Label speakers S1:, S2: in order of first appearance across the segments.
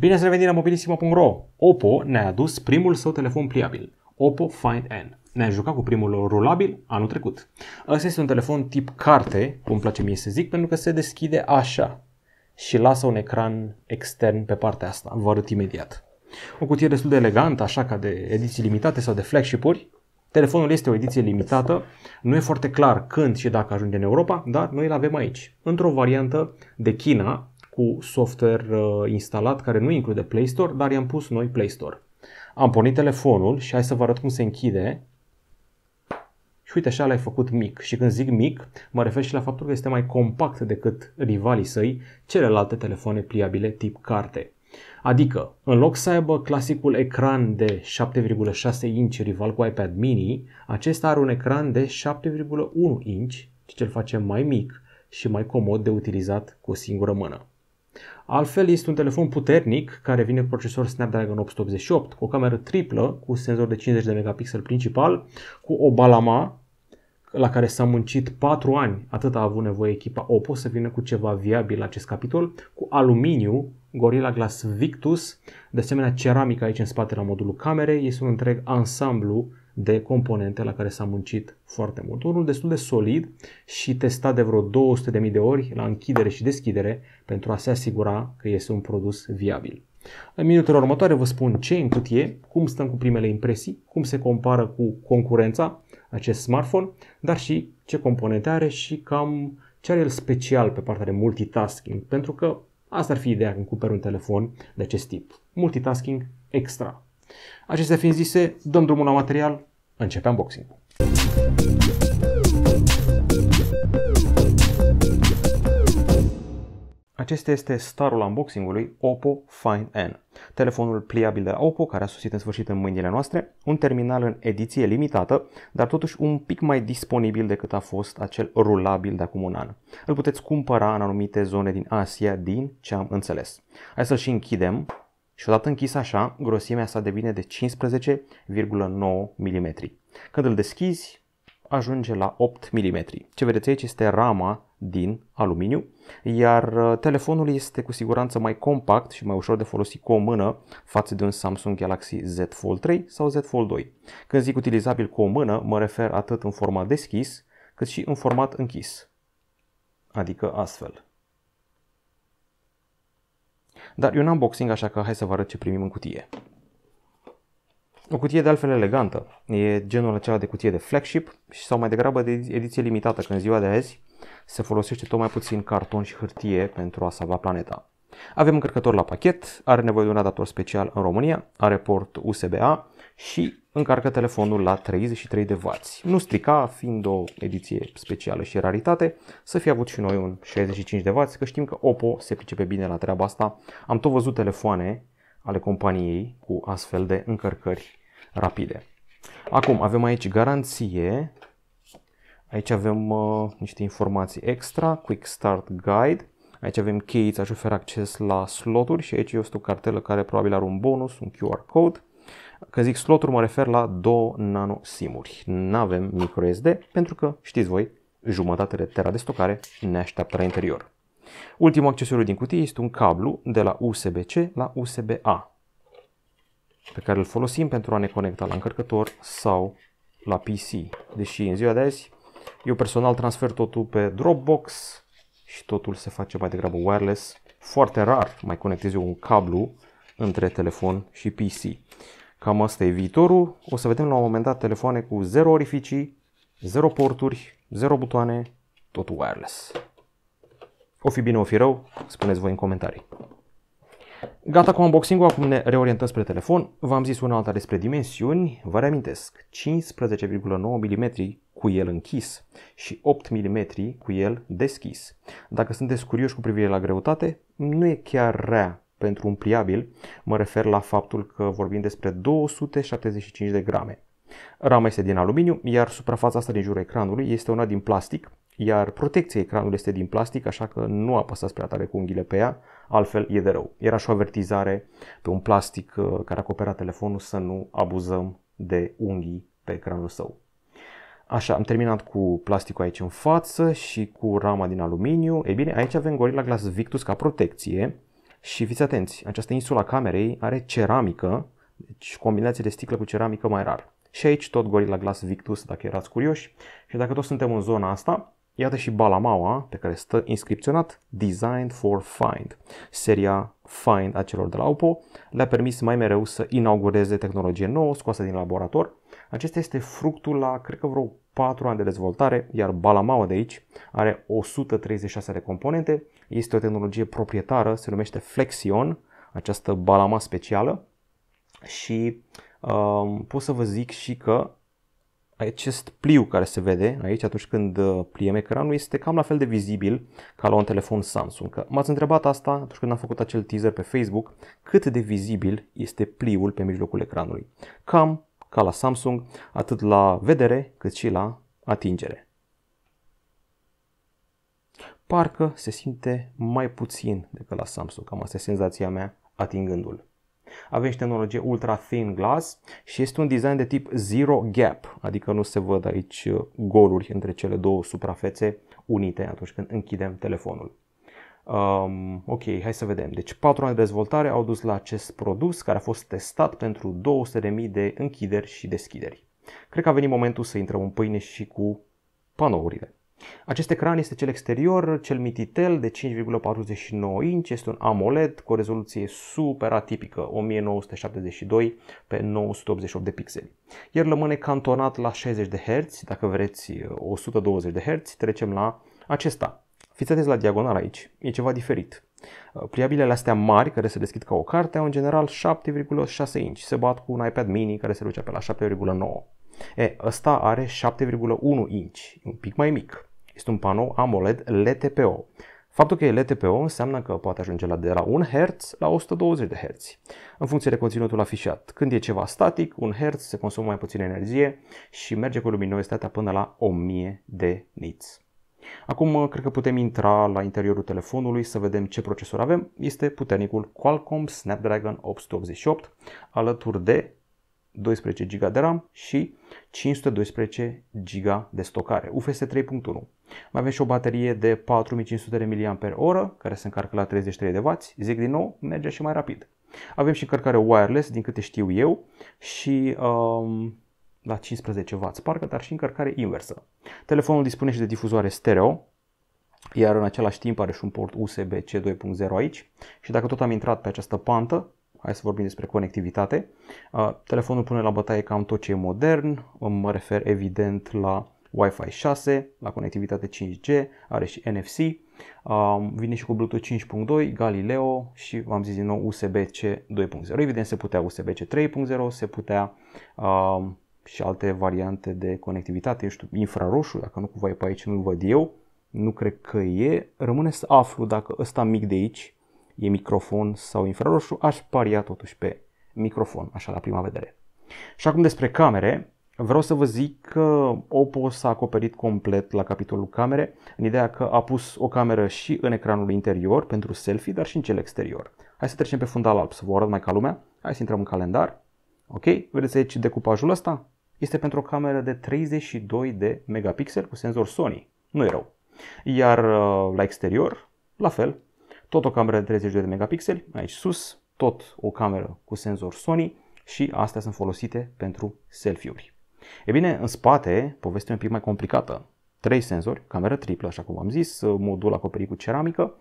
S1: Bine ați revenit la mobilisimo.ro! Oppo ne-a adus primul său telefon pliabil, Oppo Find N. ne a jucat cu primul lor rulabil anul trecut. Ăsta este un telefon tip carte, cum îmi place mie să zic, pentru că se deschide așa și lasă un ecran extern pe partea asta. Vă arăt imediat. O cutie destul de elegantă, așa ca de ediții limitate sau de flagship-uri. Telefonul este o ediție limitată, nu e foarte clar când și dacă ajunge în Europa, dar noi îl avem aici, într-o variantă de China, cu software uh, instalat care nu include Play Store, dar i-am pus noi Play Store. Am pornit telefonul și hai să vă arăt cum se închide. Și uite așa l-ai făcut mic. Și când zic mic, mă refer și la faptul că este mai compact decât rivalii săi, celelalte telefoane pliabile tip carte. Adică, în loc să aibă clasicul ecran de 7,6 inch rival cu iPad mini, acesta are un ecran de 7,1 inch, ce îl face mai mic și mai comod de utilizat cu o singură mână. Altfel, este un telefon puternic care vine cu procesor Snapdragon 888, cu o cameră triplă, cu senzor de 50 de megapixel principal, cu o balama la care s-a muncit 4 ani, atât a avut nevoie echipa Oppo să vină cu ceva viabil la acest capitol, cu aluminiu, Gorilla Glass Victus, de asemenea ceramica aici în spate la modulul camerei, este un întreg ansamblu de componente la care s-a muncit foarte mult. Unul destul de solid și testat de vreo 200.000 de ori la închidere și deschidere pentru a se asigura că este un produs viabil. În minutele următoare vă spun ce e în cutie, cum stăm cu primele impresii, cum se compară cu concurența acest smartphone, dar și ce componente are și cam ce are el special pe partea de multitasking, pentru că asta ar fi ideea când cumperi un telefon de acest tip. Multitasking extra. Acestea fiind zise, dăm drumul la material, începem boxing Acesta este starul unboxingului Oppo Find N, telefonul pliabil de la Oppo care a susținut în sfârșit în mâinile noastre, un terminal în ediție limitată, dar totuși un pic mai disponibil decât a fost acel rulabil de acum un an. Îl puteți cumpăra în anumite zone din Asia, din ce am înțeles. Hai să-l și închidem și odată închis așa, grosimea sa devine de 15,9 mm. Când îl deschizi, ajunge la 8 mm. Ce vedeți aici este rama din aluminiu, iar uh, telefonul este cu siguranță mai compact și mai ușor de folosit cu o mână față de un Samsung Galaxy Z Fold 3 sau Z Fold 2. Când zic utilizabil cu o mână, mă refer atât în format deschis, cât și în format închis, adică astfel. Dar eu n am boxing așa că hai să vă arăt ce primim în cutie. O cutie de altfel elegantă. E genul acela de cutie de flagship sau mai degrabă de ediție limitată, când ziua de azi se folosește tot mai puțin carton și hârtie pentru a salva planeta. Avem încărcător la pachet, are nevoie de un adaptor special în România, are port USB-A și încarcă telefonul la 33 de W. Nu strica, fiind o ediție specială și raritate, să fi avut și noi un 65 de W, că știm că Oppo se pricepe bine la treaba asta. Am tot văzut telefoane ale companiei cu astfel de încărcări rapide. Acum, avem aici garanție. Aici avem uh, niște informații extra, Quick Start Guide. Aici avem cheii, îți oferă acces la sloturi și aici este o cartelă care probabil are un bonus, un QR code Că zic sloturi, mă refer la două nano simuri. Nu avem micro SD, pentru că, știți voi, jumătate de tera de stocare ne așteaptă la interior. Ultimul accesoriu din cutie este un cablu de la USB-C la USB-A pe care îl folosim pentru a ne conecta la încărcător sau la PC. Deși în ziua de azi eu personal transfer totul pe Dropbox și totul se face mai degrabă wireless. Foarte rar mai conectez eu un cablu între telefon și PC. Cam asta e viitorul. O să vedem la un moment dat telefoane cu zero orificii, zero porturi, zero butoane, tot wireless. O fi bine, o fi rău, spuneți voi în comentarii. Gata cu unboxing-ul, acum ne reorientăm spre telefon. V-am zis una alta despre dimensiuni, vă reamintesc, 15,9 mm cu el închis și 8 mm cu el deschis. Dacă sunteți curioși cu privire la greutate, nu e chiar rea pentru un pliabil, mă refer la faptul că vorbim despre 275 de grame. Rama este din aluminiu, iar suprafața asta din jurul ecranului este una din plastic, iar protecția ecranului este din plastic, așa că nu apăsați prea tare cu unghiile pe ea, altfel e de rău. Era și o avertizare pe un plastic uh, care acopera telefonul să nu abuzăm de unghii pe ecranul său. Așa, am terminat cu plasticul aici în față și cu rama din aluminiu. Ei bine, aici avem Gorilla Glass Victus ca protecție și fiți atenți, această insula camerei are ceramică, deci combinație de sticlă cu ceramică mai rar. Și aici tot Gorilla Glass Victus, dacă erați curioși. Și dacă tot suntem în zona asta, iată și Balamaua, pe care stă inscripționat Designed for Find. Seria Find a celor de la Oppo le-a permis mai mereu să inaugureze tehnologie nouă scoasă din laborator. Acesta este fructul la, cred că vreo 4 ani de dezvoltare, iar Balamaua de aici are 136 de componente este o tehnologie proprietară, se numește Flexion, această balama specială și um, pot să vă zic și că acest pliu care se vede aici atunci când uh, pliem ecranul este cam la fel de vizibil ca la un telefon Samsung. Că m-ați întrebat asta atunci când am făcut acel teaser pe Facebook, cât de vizibil este pliul pe mijlocul ecranului. Cam ca la Samsung, atât la vedere cât și la atingere parcă se simte mai puțin decât la Samsung. Cam asta e senzația mea atingându-l. Avem și tehnologie Ultra Thin Glass și este un design de tip Zero Gap, adică nu se văd aici uh, goluri între cele două suprafețe unite atunci când închidem telefonul. Um, ok, hai să vedem. Deci 4 ani de dezvoltare au dus la acest produs care a fost testat pentru 200.000 de închideri și deschideri. Cred că a venit momentul să intrăm în pâine și cu panourile. Acest ecran este cel exterior, cel mititel de 5,49 inch, este un AMOLED cu o rezoluție super atipică, 1972 pe 988 de pixeli. El rămâne cantonat la 60 de Hz, dacă vreți 120 de Hz, trecem la acesta. Fiți atenți la diagonal aici, e ceva diferit. Pliabilele astea mari, care se deschid ca o carte, au în general 7,6 inch. Se bat cu un iPad mini care se duce pe la 7,9. E, ăsta are 7,1 inch, un pic mai mic. Este un panou AMOLED LTPO. Faptul că e LTPO înseamnă că poate ajunge la de la 1 Hz la 120 de Hz, în funcție de conținutul afișat. Când e ceva static, 1 Hz se consumă mai puțin energie și merge cu luminositatea până la 1000 de nits. Acum uh, cred că putem intra la interiorul telefonului să vedem ce procesor avem. Este puternicul Qualcomm Snapdragon 888 alături de 512 GB de RAM și 512 GB de stocare, UFS 3.1. Mai avem și o baterie de 4500 mAh care se încarcă la 33 de W, zic din nou, merge și mai rapid. Avem și încărcare wireless, din câte știu eu, și um, la 15W parcă, dar și încărcare inversă. Telefonul dispune și de difuzoare stereo, iar în același timp are și un port USB-C 2.0 aici și dacă tot am intrat pe această pantă, hai să vorbim despre conectivitate. Uh, telefonul pune la bătaie cam tot ce e modern, uh, mă refer evident la Wi-Fi 6, la conectivitate 5G, are și NFC, uh, vine și cu Bluetooth 5.2, Galileo și v-am zis din nou USB-C 2.0. Evident se putea USB-C 3.0, se putea și alte variante de conectivitate, eu știu, infraroșu, dacă nu cumva e pe aici, nu-l văd eu, nu cred că e. Rămâne să aflu dacă ăsta mic de aici, e microfon sau infraroșu, aș paria totuși pe microfon, așa la prima vedere. Și acum despre camere, vreau să vă zic că Oppo s-a acoperit complet la capitolul camere, în ideea că a pus o cameră și în ecranul interior pentru selfie, dar și în cel exterior. Hai să trecem pe fundal alb, să vă arăt mai ca lumea. Hai să intrăm în calendar. Ok, vedeți aici decupajul ăsta? Este pentru o cameră de 32 de megapixel cu senzor Sony. Nu e rău. Iar uh, la exterior, la fel, tot o cameră de 32 de megapixeli, aici sus, tot o cameră cu senzor Sony și astea sunt folosite pentru selfie-uri. E bine, în spate, povestea e un pic mai complicată. Trei senzori, cameră triplă, așa cum am zis, modul acoperit cu ceramică,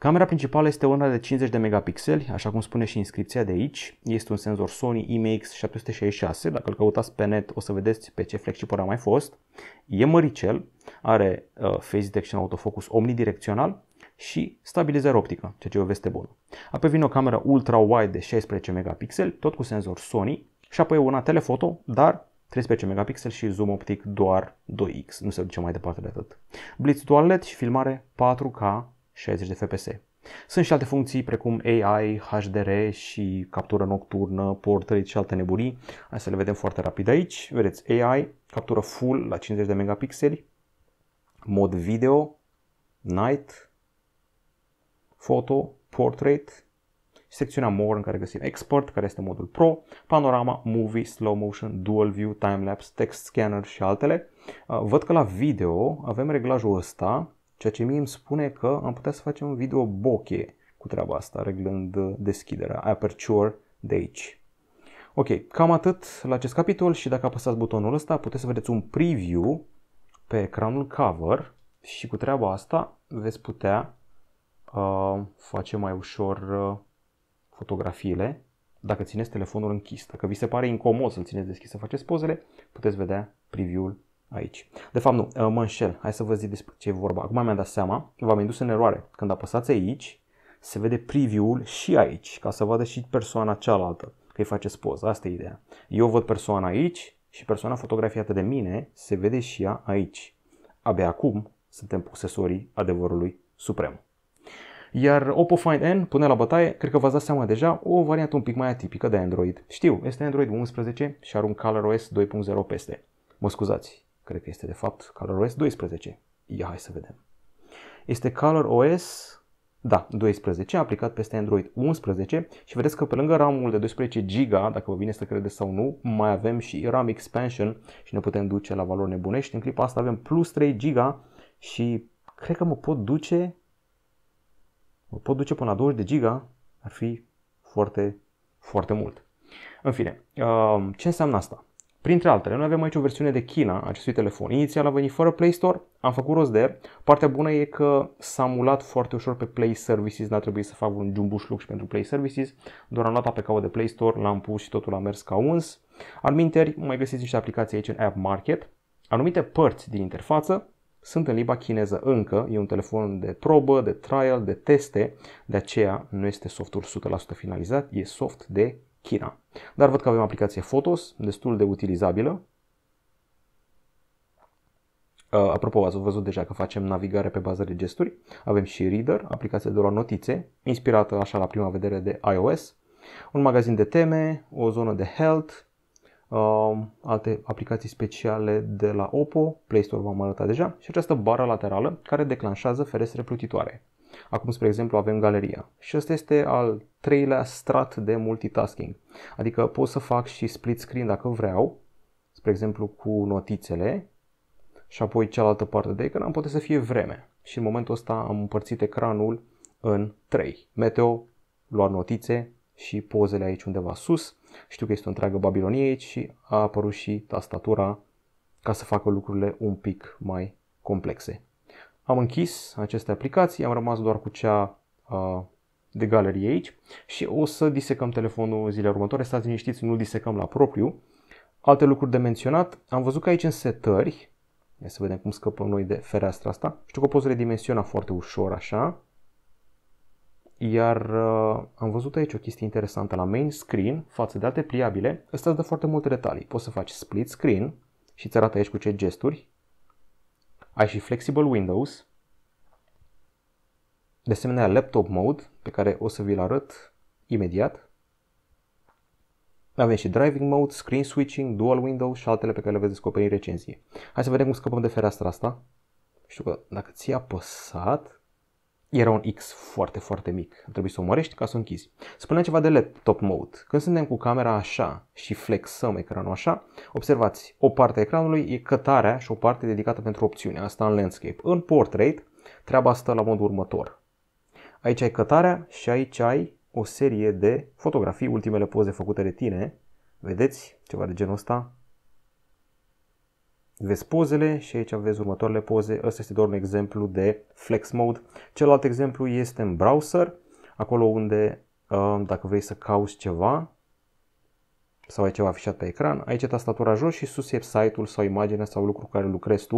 S1: Camera principală este una de 50 de megapixeli, așa cum spune și inscripția de aici. Este un senzor Sony IMX766, dacă îl căutați pe net o să vedeți pe ce flagship a mai fost. E măricel, are uh, Face Detection Autofocus omnidirecțional și stabilizare optică, ceea ce e o veste bună. Apoi vine o cameră ultra-wide de 16 megapixeli, tot cu senzor Sony, și apoi una telefoto, dar 13 megapixel și zoom optic doar 2x, nu se duce mai departe de atât. Blitz dual LED și filmare 4K 60 de FPS. Sunt și alte funcții precum AI, HDR și captură nocturnă, portrait și alte nebunii. Hai să le vedem foarte rapid aici. Vedeți AI, captură full la 50 de megapixeli, mod video, night, photo, portrait, și secțiunea More în care găsim Export, care este modul Pro, Panorama, Movie, Slow Motion, Dual View, Timelapse, Text Scanner și altele. Uh, văd că la video avem reglajul ăsta Ceea ce mie îmi spune că am putea să facem un video boche cu treaba asta, reglând deschiderea, aperture de aici. Ok, cam atât la acest capitol și dacă apăsați butonul ăsta puteți să vedeți un preview pe ecranul cover și cu treaba asta veți putea uh, face mai ușor uh, fotografiile dacă țineți telefonul închis. Dacă vi se pare incomod să-l țineți deschis să faceți pozele, puteți vedea preview-ul aici. De fapt, nu, uh, mă înșel. Hai să vă zic despre ce e vorba. Acum mi-am dat seama, v-am indus în eroare. Când apăsați aici, se vede preview-ul și aici, ca să vadă și persoana cealaltă că îi faceți poza. Asta e ideea. Eu văd persoana aici și persoana fotografiată de mine se vede și ea aici. Abia acum suntem posesorii adevărului suprem. Iar Oppo Find N pune la bătaie, cred că v-ați dat seama deja, o variantă un pic mai atipică de Android. Știu, este Android 11 și are un ColorOS 2.0 peste. Mă scuzați, cred că este de fapt ColorOS 12. Ia hai să vedem. Este ColorOS, da, 12, aplicat peste Android 11 și vedeți că pe lângă RAM-ul de 12 GB, dacă vă vine să credeți sau nu, mai avem și RAM Expansion și ne putem duce la valori nebunești. În clipa asta avem plus 3 GB și cred că mă pot duce mă pot duce până la 20 de GB, ar fi foarte, foarte mult. În fine, uh, ce înseamnă asta? Printre altele, noi avem aici o versiune de China acestui telefon. Inițial a venit fără Play Store, am făcut rost de el. Partea bună e că s-a mulat foarte ușor pe Play Services, n-a trebuit să fac un jumbuș și pentru Play Services, doar am luat apk de Play Store, l-am pus și totul a mers ca uns. Alminteri, mai găsiți niște aplicații aici în App Market. Anumite părți din interfață sunt în limba chineză încă, e un telefon de probă, de trial, de teste, de aceea nu este softul 100% finalizat, e soft de China. Dar văd că avem aplicație Photos, destul de utilizabilă. Uh, apropo, ați văzut deja că facem navigare pe bază de gesturi. Avem și Reader, aplicație de la notițe, inspirată așa la prima vedere de iOS. Un magazin de teme, o zonă de health, uh, alte aplicații speciale de la Oppo, Play Store v-am arătat deja, și această bară laterală care declanșează ferestre plutitoare. Acum, spre exemplu, avem galeria și ăsta este al treilea strat de multitasking. Adică pot să fac și split screen dacă vreau, spre exemplu cu notițele și apoi cealaltă parte de ecran poate să fie vreme. Și în momentul ăsta am împărțit ecranul în 3. Meteo, lua notițe și pozele aici undeva sus. Știu că este o întreagă Babilonie aici și a apărut și tastatura ca să facă lucrurile un pic mai complexe. Am închis aceste aplicații, am rămas doar cu cea uh, de galerie aici și o să disecăm telefonul zilele următoare. Stați liniștiți, nu disecăm la propriu. Alte lucruri de menționat, am văzut că aici în setări, ia să vedem cum scăpăm noi de fereastra asta, știu că o poți redimensiona foarte ușor așa, iar uh, am văzut aici o chestie interesantă la main screen, față de alte pliabile, ăsta îți dă foarte multe detalii. Poți să faci split screen și îți arată aici cu ce gesturi, ai și Flexible Windows, de asemenea Laptop Mode, pe care o să vi-l arăt imediat. Avem și Driving Mode, Screen Switching, Dual Window și altele pe care le veți descoperi în recenzie. Hai să vedem cum scăpăm de fereastra asta. Știu că dacă ți-a apăsat, era un X foarte, foarte mic. A trebuit să o mărești ca să o închizi. Spunea ceva de laptop mode. Când suntem cu camera așa și flexăm ecranul așa, observați, o parte a ecranului e cătarea și o parte dedicată pentru opțiunea asta în landscape. În portrait, treaba stă la modul următor. Aici ai cătarea și aici ai o serie de fotografii, ultimele poze făcute de tine. Vedeți? Ceva de genul ăsta vezi pozele și aici vezi următoarele poze. Ăsta este doar un exemplu de flex mode. Celălalt exemplu este în browser, acolo unde um, dacă vrei să cauți ceva sau ai ceva afișat pe ecran, aici e tastatura jos și sus e site-ul sau imaginea sau lucru cu care lucrezi tu.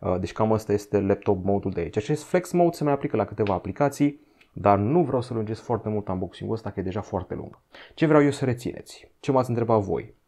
S1: Uh, deci cam asta este laptop mode-ul de aici. Acest flex mode se mai aplică la câteva aplicații, dar nu vreau să lungesc foarte mult unboxing-ul ăsta, că e deja foarte lung. Ce vreau eu să rețineți? Ce m-ați întrebat voi?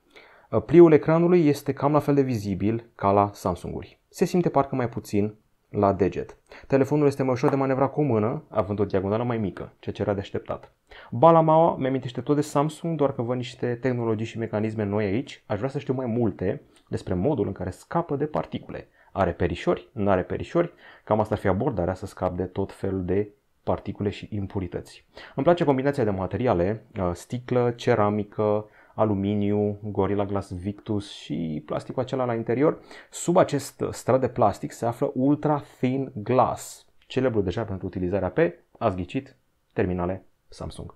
S1: Uh, pliul ecranului este cam la fel de vizibil ca la Samsung-uri. Se simte parcă mai puțin la deget. Telefonul este mai ușor de manevrat cu o mână, având o diagonală mai mică, ceea ce era de așteptat. Balamaua mi amintește tot de Samsung, doar că văd niște tehnologii și mecanisme noi aici. Aș vrea să știu mai multe despre modul în care scapă de particule. Are perișori? Nu are perișori? Cam asta ar fi abordarea să scap de tot felul de particule și impurități. Îmi place combinația de materiale, uh, sticlă, ceramică, aluminiu, Gorilla Glass Victus și plasticul acela la interior. Sub acest strat de plastic se află Ultra Thin Glass, celebru deja pentru utilizarea pe, ați ghicit, terminale Samsung.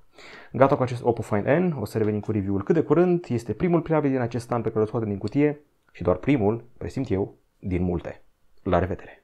S1: Gata cu acest Oppo Find N, o să revenim cu review-ul cât de curând, este primul preabil din acest an pe care îl scoatem din cutie și doar primul, presimt eu, din multe. La revedere!